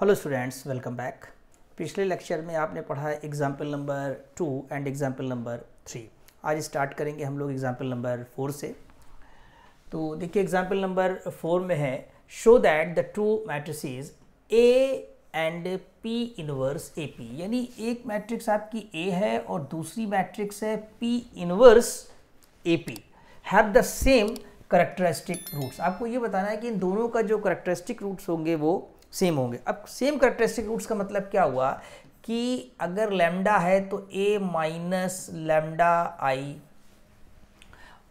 Hello students welcome back पिछले lecture में आपने पढ़ा है example number two and example number three आज स्टार्ट करेंगे हम लोग एग्जाम्पल नंबर फोर से तो देखिए एग्जाम्पल नंबर फोर में है show that the two matrices A and P inverse A P यानी एक मैट्रिक्स आपकी ए है और दूसरी मैट्रिक्स है P inverse A P have the same characteristic roots आपको ये बताना है कि इन दोनों का जो करेक्टरिस्टिक रूट्स होंगे वो सेम होंगे अब सेम करेक्टरिस्टिक रूट्स का मतलब क्या हुआ कि अगर लेमडा है तो ए माइनस लेमडा आई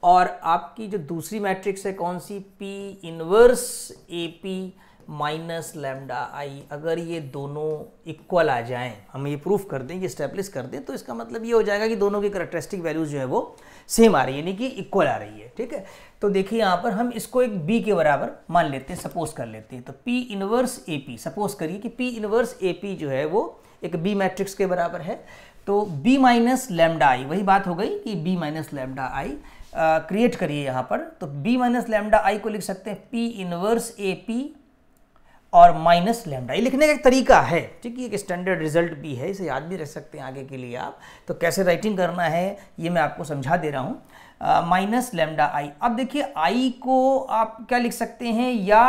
और आपकी जो दूसरी मैट्रिक्स है कौन सी P inverse A P minus lambda I अगर ये दोनों इक्वल आ जाएं हम ये प्रूफ कर दें ये स्टेब्लिश कर दें तो इसका मतलब ये हो जाएगा कि दोनों की करेक्टरिस्टिक वैल्यूज जो है वो सेम आ रही है यानी कि इक्वल आ रही है ठीक है तो देखिए यहाँ पर हम इसको एक बी के बराबर मान लेते हैं सपोज कर लेते हैं तो P inverse A P suppose करिए कि पी इनवर्स ए पी जो है वो एक बी मैट्रिक्स के बराबर है तो b माइनस लेमडा आई वही बात हो गई कि b minus lambda I create करिए यहाँ पर तो b माइनस लेमडा आई को लिख सकते हैं p इनवर्स ए पी और माइनस लेमडा ये लिखने का एक तरीका है ठीक है एक स्टैंडर्ड रिजल्ट भी है इसे याद भी रख सकते हैं आगे के लिए आप तो कैसे राइटिंग करना है ये मैं आपको समझा दे रहा हूँ माइनस लेमडा आई अब देखिए आई को आप क्या लिख सकते हैं या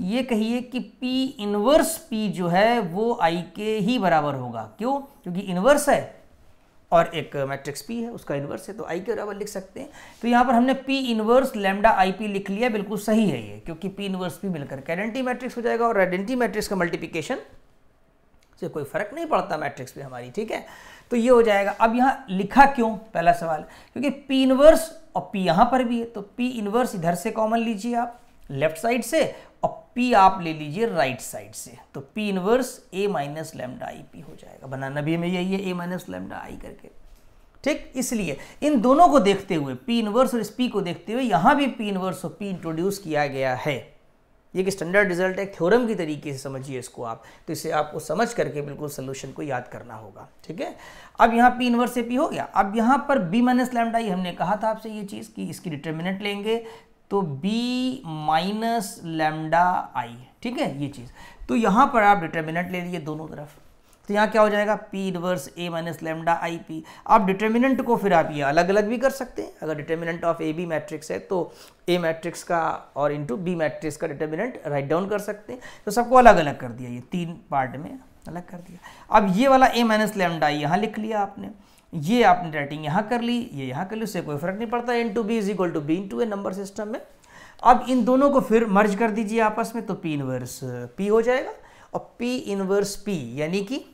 ये कहिए कि पी इनवर्स पी जो है वो आई के ही बराबर होगा क्यों क्योंकि इनवर्स है और एक मैट्रिक्स पी है उसका इन्वर्स है तो आई के बराबर लिख सकते हैं तो यहाँ पर हमने P inverse lambda I P लिख लिया बिल्कुल सही है ये क्योंकि पी इन्वर्स पी मिलकर आइडेंटी मैट्रिक्स हो जाएगा और आइडेंटी मैट्रिक्स का मल्टीप्लिकेशन से कोई फर्क नहीं पड़ता मैट्रिक्स पे हमारी ठीक है तो ये हो जाएगा अब यहाँ लिखा क्यों पहला सवाल क्योंकि पी इन्वर्स और पी यहाँ पर भी है तो पी इन्वर्स इधर से कॉमन लीजिए आप लेफ्ट साइड से पी आप ले लीजिए राइट साइड से तो P inverse A minus lambda I P हो जाएगा बनाना भी हमें यही है ए माइनस लेमडा आई करके ठीक इसलिए इन दोनों को देखते हुए पी इनवर्स और इस पी को देखते हुए यहां भी पी इनवर्स और पी इंट्रोड्यूस किया गया है ये एक स्टैंडर्ड रिजल्ट है थ्योरम की तरीके से समझिए इसको आप तो इसे आपको समझ करके बिल्कुल सोल्यूशन को याद करना होगा ठीक है अब यहाँ पी इनवर्स से पी हो गया अब यहाँ पर बी माइनस लैमडा हमने कहा था आपसे ये चीज़ कि इसकी डिटर्मिनेंट लेंगे तो बी माइनस लेमडा आई ठीक है ये चीज़ तो यहाँ पर आप डिटर्मिनेंट ले लीजिए दोनों तरफ तो यहाँ क्या हो जाएगा P inverse A minus lambda I P आप डिटर्मिनेंट को फिर आप ये अलग अलग भी कर सकते हैं अगर determinant of A B matrix है तो ए मैट्रिक्स का और इंटू बी मैट्रिक्स का डिटर्मिनेंट राइट डाउन कर सकते हैं तो सबको अलग अलग कर दिया ये तीन पार्ट में अलग कर दिया अब ये वाला ए माइनस लेमडा यहाँ लिख लिया आपने ये आपने राइटिंग यहां कर ली ये यहां कर ली उससे कोई फर्क नहीं पड़ता into B is equal to B into A number system में अब इन दोनों को फिर मर्ज कर दीजिए आपस में तो पी इनवर्स पी हो जाएगा और पी इनवर्स पी यानी कि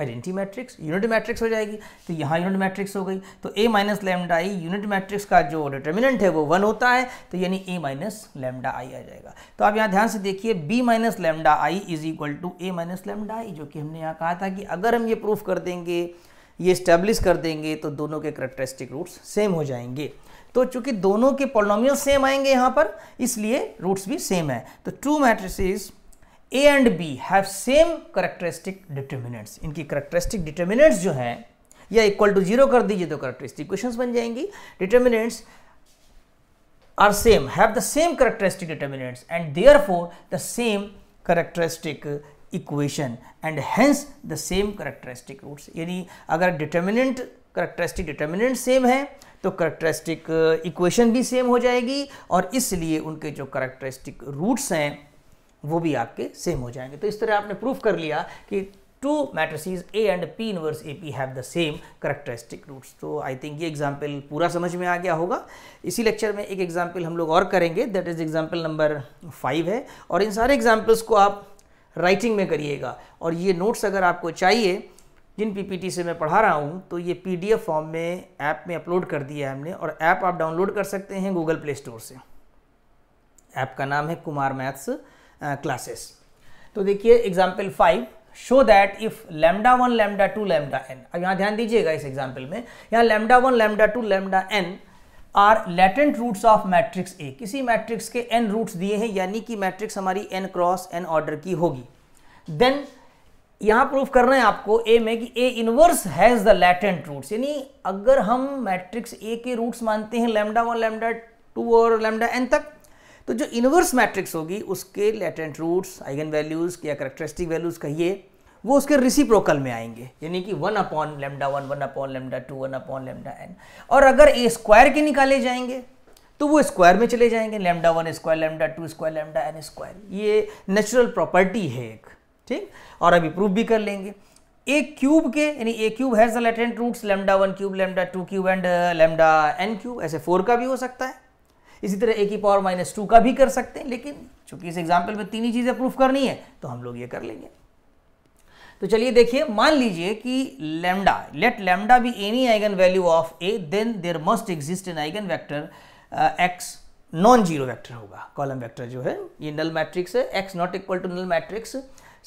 आइडेंटिटी मैट्रिक्स यूनिट मैट्रिक्स हो जाएगी तो यहाँ यूनिट मैट्रिक्स हो गई तो A minus lambda I unit matrix का जो डिटर्मिनेंट है वो वन होता है तो यानी ए माइनस लेमडा आई आ जाएगा तो आप यहाँ ध्यान से देखिए B minus lambda I is equal to A minus lambda I जो कि हमने यहाँ कहा था कि अगर हम ये प्रूफ कर देंगे ये स्टैब्लिश कर देंगे तो दोनों के करेक्टरिस्टिक रूट्स सेम हो जाएंगे तो चूंकि दोनों के पोलोमियल सेम आएंगे यहां पर इसलिए रूट्स भी सेम है तो two matrices A and B have same characteristic determinants इनकी करेक्टरिस्टिक डिटर्मिनेंट्स जो हैं या इक्वल टू जीरो कर दीजिए तो करेक्टरिस्टिक क्वेश्चंस बन जाएंगी determinants are same have the same characteristic determinants and therefore the same characteristic equation and hence the same characteristic roots यानी अगर डिटर्मिनेंट करेक्टरिस्टिक डिटर्मिनेंट सेम है तो करेक्टरिस्टिक इक्वेशन uh, भी सेम हो जाएगी और इसलिए उनके जो करेक्टरिस्टिक रूट्स हैं वो भी आपके सेम हो जाएंगे तो इस तरह आपने प्रूफ कर लिया कि two matrices A and P inverse A P have the same characteristic roots तो आई थिंक ये एग्जाम्पल पूरा समझ में आ गया होगा इसी लेक्चर में एक एग्जाम्पल हम लोग और करेंगे that is example number five है और इन सारे एग्जाम्पल्स को आप राइटिंग में करिएगा और ये नोट्स अगर आपको चाहिए जिन पीपीटी से मैं पढ़ा रहा हूँ तो ये पीडीएफ फॉर्म में ऐप में अपलोड कर दिया है हमने और ऐप आप डाउनलोड कर सकते हैं गूगल प्ले स्टोर से ऐप का नाम है कुमार मैथ्स क्लासेस तो देखिए example five show that if lambda one lambda two lambda n अब यहाँ ध्यान दीजिएगा इस एग्जाम्पल में यहाँ lambda one lambda two lambda n are latent roots of matrix A किसी मैट्रिक्स के एन रूट्स दिए हैं यानी कि मैट्रिक्स हमारी एन क्रॉस एन ऑर्डर की होगी देन यहाँ प्रूफ करना है आपको ए में कि A inverse has the latent roots यानी अगर हम मैट्रिक्स ए के रूट्स मानते हैं लेमडा वन लेमडा टू और लेमडा एन तक तो जो इनवर्स मैट्रिक्स होगी उसके लेटेंट रूट्स आइगन वैल्यूज़ या करेक्टरिस्टिक वैल्यूज़ कहिए वो उसके रिसिप्रोकल में आएंगे यानी कि one upon lambda one one upon lambda two one upon lambda n और अगर ए स्क्वायर के निकाले जाएंगे तो वो स्क्वायर में चले जाएंगे lambda one square lambda two square lambda n square ये नेचुरल प्रॉपर्टी है एक ठीक और अभी प्रूव भी कर लेंगे ए क्यूब के यानी A cube has latent roots lambda one cube lambda two cube and lambda n cube ऐसे फोर का भी हो सकता है इसी तरह ए की पावर माइनस टू का भी कर सकते हैं लेकिन चूंकि इस एग्जाम्पल में तीन ही चीज़ें प्रूफ करनी है तो हम लोग ये कर लेंगे तो चलिए देखिए मान लीजिए कि lambda let lambda be any eigen value of A then there must exist an eigen vector X non zero vector होगा कॉलम वैक्टर जो है ये नल मैट्रिक्स है X not equal to null matrix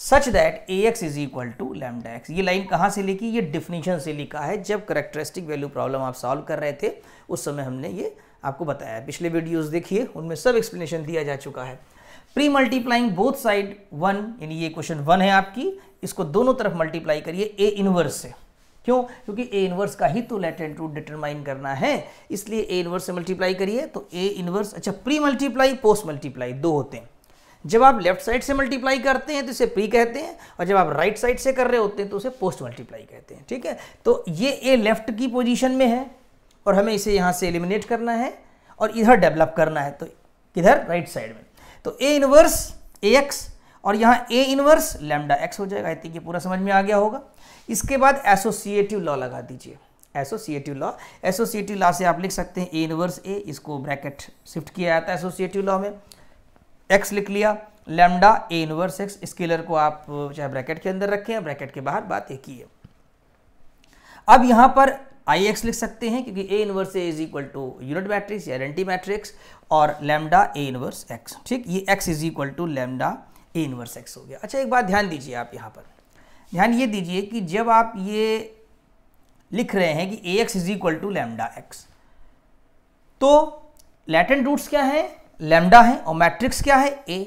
such that A X is equal to lambda X ये line कहाँ से लिखी ये डिफिनीशन से लिखा है जब करेक्टरिस्टिक वैल्यू प्रॉब्लम आप सॉल्व कर रहे थे उस समय हमने ये आपको बताया पिछले वीडियोज देखिए उनमें सब एक्सप्लेनेशन दिया जा चुका है pre multiplying both side one यानी ये क्वेश्चन वन है आपकी इसको दोनों तरफ मल्टीप्लाई करिए ए इनवर्स से क्यों क्योंकि ए इनवर्स का ही तो लेटेंट रूट डिटरमाइन करना है इसलिए ए इनवर्स से मल्टीप्लाई करिए तो ए इनवर्स अच्छा प्री मल्टीप्लाई पोस्ट मल्टीप्लाई दो होते हैं जब आप लेफ्ट साइड से मल्टीप्लाई करते हैं तो इसे प्री कहते हैं और जब आप राइट right साइड से कर रहे होते हैं तो उसे पोस्ट मल्टीप्लाई कहते हैं ठीक है तो ये ए लेफ्ट की पोजिशन में है और हमें इसे यहाँ से एलिमिनेट करना है और इधर डेवलप करना है तो किधर राइट right साइड में तो ए इनवर्स ए एक्स और यहाँ ए इनवर्स लेमडा एक्स हो जाएगा आई थिंक ये पूरा समझ में आ गया होगा इसके बाद एसोसिएटिव लॉ लगा दीजिए एसोसिएटिव लॉ एसोसिएटिव लॉ से आप लिख सकते हैं ए इनवर्स ए इसको ब्रैकेट शिफ्ट किया जाता है एसोसिएटिव लॉ में एक्स लिख लिया lambda A inverse X scalar को आप चाहे ब्रैकेट के अंदर रखें या ब्रैकेट के बाहर बात एक ही है अब यहां पर आई एक्स लिख सकते हैं क्योंकि A inverse A is equal to unit matrix या एंटी मैट्रिक्स और लेमडा ए इनवर्स एक्स ठीक ये X is equal to lambda A inverse X हो गया अच्छा एक बात ध्यान दीजिए आप यहाँ पर ध्यान ये दीजिए कि जब आप ये लिख रहे हैं कि A X is equal to lambda X तो लेटेंट रूट्स क्या है लेमडा है और मैट्रिक्स क्या है ए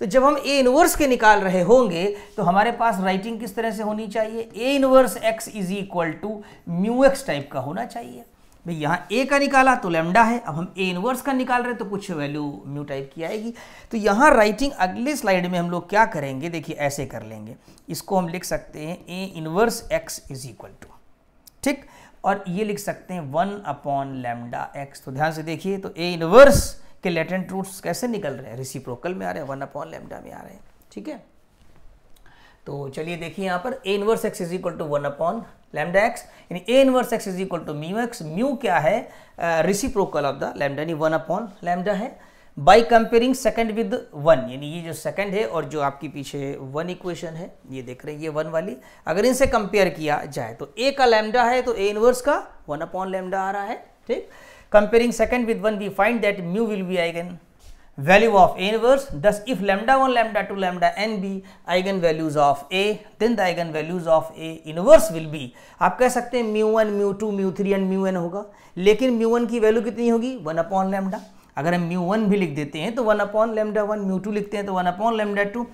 तो जब हम ए इनवर्स के निकाल रहे होंगे तो हमारे पास राइटिंग किस तरह से होनी चाहिए A inverse X is equal to mu X type का होना चाहिए भाई यहाँ ए का निकाला तो लेमडा है अब हम ए इनवर्स का निकाल रहे हैं तो कुछ वैल्यू म्यू टाइप की आएगी तो यहाँ राइटिंग अगले स्लाइड में हम लोग क्या करेंगे देखिए ऐसे कर लेंगे इसको हम लिख सकते हैं A inverse X is equal to ठीक और ये लिख सकते हैं वन अपॉन लेमडा एक्स तो ध्यान से देखिए तो ए इनवर्स कि लेटेंट रूट्स कैसे निकल रहे हैं रिसिप्रोकल में आ रहे हैं वन अपॉन लेमडा में आ रहे हैं ठीक है तो चलिए देखिए यहाँ पर A inverse X is equal to one upon lambda X यानी A inverse X is equal to mu X mu क्या है रिसिप्रोकल ऑफ द लेमडा यानी वन अपॉन लेमडा है by comparing second with one यानी ये जो second है और जो आपके पीछे वन इक्वेशन है ये देख रहे हैं ये वन वाली अगर इनसे कंपेयर किया जाए तो ए का लेमडा है तो ए इनवर्स का वन अपॉन लेमडा आ रहा है ठीक Comparing second with 1, we find that mu will be eigen value of A inverse. Thus, if lambda 1, lambda 2, lambda n be eigenvalues of A, then the eigenvalues of A inverse will be. आप कह सकते हैं mu 1, mu 2, mu 3 and mu n होगा लेकिन mu 1 की value कितनी होगी 1 upon lambda अगर हम म्यू वन भी लिख देते हैं तो one upon lambda one mu two लिखते हैं तो one upon lambda two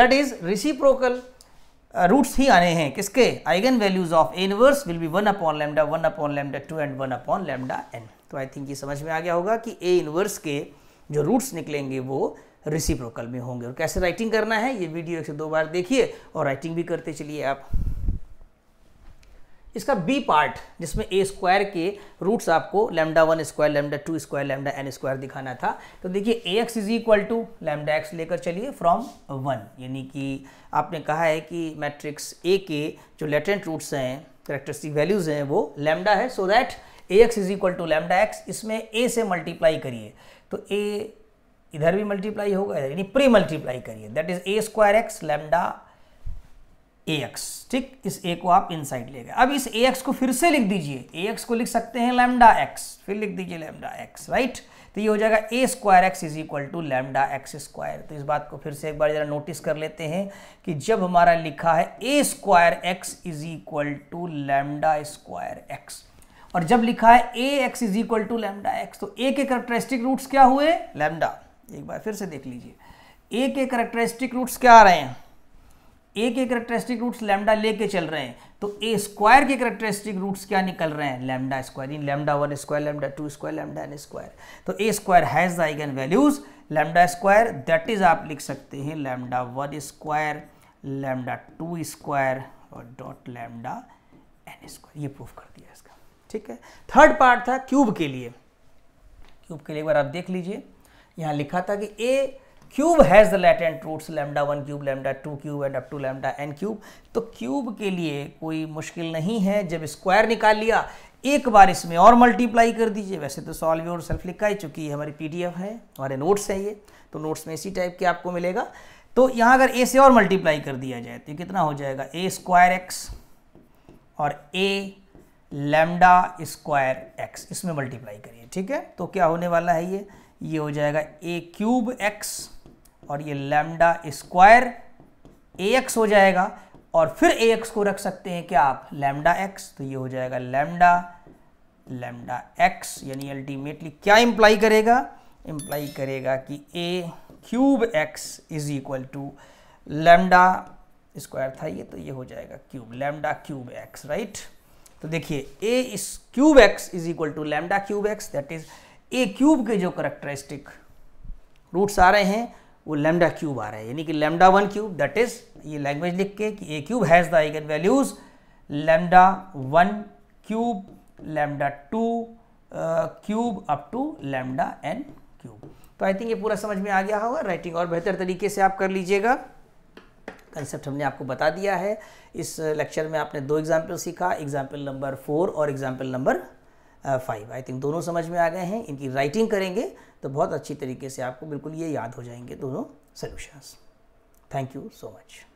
that is reciprocal roots ही आने हैं किसके eigenvalues of inverse will be one upon lambda one upon lambda two and one upon lambda N तो I think ये समझ में आ गया होगा कि ए इनवर्स के जो रूट्स निकलेंगे वो रिसिप्रोकल में होंगे और कैसे राइटिंग करना है ये वीडियो एक से दो बार देखिए और राइटिंग भी करते चलिए आप इसका बी पार्ट जिसमें ए स्क्वायर के रूट्स आपको lambda one square lambda two square lambda n square दिखाना था तो देखिए A X is equal to lambda X लेकर चलिए फ्रॉम वन यानी कि आपने कहा है कि मैट्रिक्स ए के जो लेटेंट रूट्स हैं करेक्टरिस्टिक वैल्यूज़ हैं वो लेमडा है so so that A X is equal to lambda X इसमें ए से मल्टीप्लाई करिए तो ए इधर भी मल्टीप्लाई होगा यानी प्री मल्टीप्लाई करिए that is A square X lambda A X ठीक इस ए को आप इन साइड ले गए अब इस ए एक्स को फिर से लिख दीजिए ए एक्स को लिख सकते हैं लैमडा एक्स फिर लिख दीजिए लैमडा एक्स राइट तो ये हो जाएगा A square X is equal to lambda X square तो इस बात को फिर से एक बार जरा नोटिस कर लेते हैं कि जब हमारा लिखा है A square X is equal to lambda square X और जब लिखा है A X is equal to lambda X तो ए के करेक्टरिस्टिक रूट्स क्या हुए लेमडा एक बार फिर से देख लीजिए ए के करेक्टरिस्टिक रूट्स क्या आ रहे हैं ए के करेक्टरिस्टिक रूट्स लेमडा लेके चल रहे हैं तो ए स्क्वायर के करेक्टरिस्टिक रूट्स क्या निकल रहे हैं लेमडा स्क्वायर इन lambda one square lambda two square lambda n square तो A square has the eigen values lambda square that is आप लिख सकते हैं lambda one square lambda two square और डॉट लेमडा एन स्क्वायर ये proof कर दिया इसका ठीक है थर्ड पार्ट था क्यूब के लिए क्यूब के लिए एक बार आप देख लीजिए यहाँ लिखा था कि A cube has the latent roots lambda one cube lambda two cube and up to lambda n cube तो क्यूब के लिए कोई मुश्किल नहीं है जब स्क्वायर निकाल लिया एक बार इसमें और मल्टीप्लाई कर दीजिए वैसे तो सॉल्व योर सेल्फ लिखा है चूंकि ये हमारी पी है हमारे नोट्स है ये तो नोट्स में इसी टाइप के आपको मिलेगा तो यहाँ अगर ए से और मल्टीप्लाई कर दिया जाए तो कितना हो जाएगा ए स्क्वायर एक्स और ए लेमडा स्क्वायर एक्स इसमें मल्टीप्लाई करिए ठीक है तो क्या होने वाला है ये ये हो जाएगा ए क्यूब एक्स और ये लेमडा स्क्वायर ए एक्स हो जाएगा और फिर ए एक्स को रख सकते हैं क्या आप लेमडा एक्स तो ये हो जाएगा लेमडा लेमडा एक्स यानी अल्टीमेटली क्या इंप्लाई करेगा इंप्लाई करेगा कि A cube X is equal to lambda square था ये तो ये हो जाएगा cube lambda cube X right तो देखिए ए इस cube X is equal to lambda cube X that is A cube के जो करेक्टरिस्टिक रूट्स आ रहे हैं वो लेमडा क्यूब आ रहे हैं यानी कि lambda one cube that is ये लैंग्वेज लिख के कि A cube has the eigen values lambda one cube lambda two cube up to lambda n cube तो आई थिंक ये पूरा समझ में आ गया होगा राइटिंग और बेहतर तरीके से आप कर लीजिएगा कंसेप्ट हमने आपको बता दिया है इस लेक्चर में आपने दो एग्जाम्पल सीखा एग्जाम्पल नंबर फोर और example number five I think दोनों समझ में आ गए हैं इनकी राइटिंग करेंगे तो बहुत अच्छी तरीके से आपको बिल्कुल ये याद हो जाएंगे दोनों solutions thank you so much